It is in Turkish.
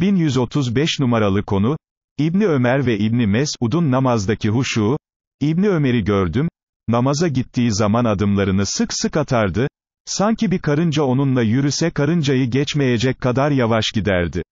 1135 numaralı konu, İbni Ömer ve İbni Mesud'un namazdaki huşu, İbni Ömer'i gördüm, namaza gittiği zaman adımlarını sık sık atardı, sanki bir karınca onunla yürüse karıncayı geçmeyecek kadar yavaş giderdi.